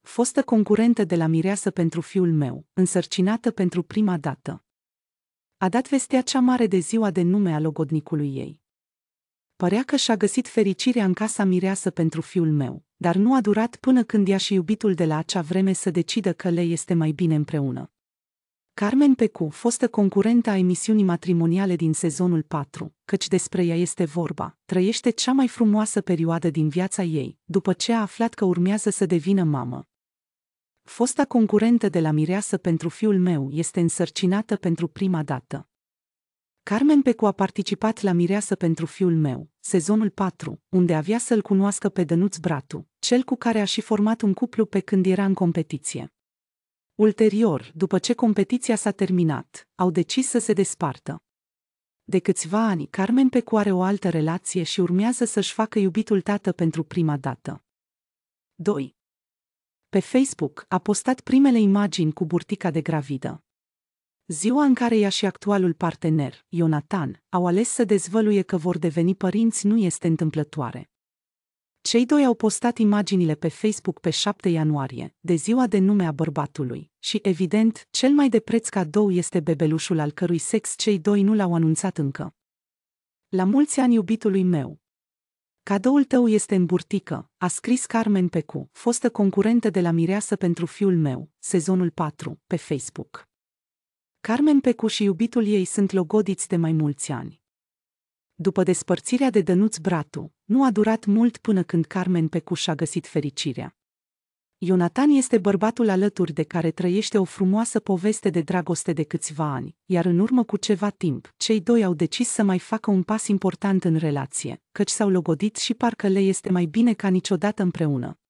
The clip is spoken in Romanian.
Fostă concurentă de la Mireasă pentru fiul meu, însărcinată pentru prima dată. A dat vestea cea mare de ziua de nume a logodnicului ei. Părea că și-a găsit fericirea în casa Mireasă pentru fiul meu, dar nu a durat până când ea și iubitul de la acea vreme să decidă că le este mai bine împreună. Carmen Pecu, fostă concurentă a emisiunii matrimoniale din sezonul 4, căci despre ea este vorba, trăiește cea mai frumoasă perioadă din viața ei, după ce a aflat că urmează să devină mamă. Fosta concurentă de la Mireasă pentru fiul meu este însărcinată pentru prima dată. Carmen Pecu a participat la Mireasă pentru fiul meu, sezonul 4, unde avea să-l cunoască pe Dănuț Bratu, cel cu care a și format un cuplu pe când era în competiție. Ulterior, după ce competiția s-a terminat, au decis să se despartă. De câțiva ani, Carmen are o altă relație și urmează să-și facă iubitul tată pentru prima dată. 2. Pe Facebook a postat primele imagini cu burtica de gravidă. Ziua în care ea și actualul partener, Ionatan, au ales să dezvăluie că vor deveni părinți nu este întâmplătoare. Cei doi au postat imaginile pe Facebook pe 7 ianuarie, de ziua de nume a bărbatului, și evident, cel mai de preț cadou este bebelușul al cărui sex cei doi nu l-au anunțat încă. La mulți ani iubitului meu. Cadoul tău este în burtică, a scris Carmen Pecu, fostă concurentă de la Mireasă pentru fiul meu, sezonul 4, pe Facebook. Carmen Pecu și iubitul ei sunt logodiți de mai mulți ani. După despărțirea de Dănuț Bratu, nu a durat mult până când Carmen Pecuș a găsit fericirea. Ionatan este bărbatul alături de care trăiește o frumoasă poveste de dragoste de câțiva ani, iar în urmă cu ceva timp, cei doi au decis să mai facă un pas important în relație, căci s-au logodit și parcă le este mai bine ca niciodată împreună.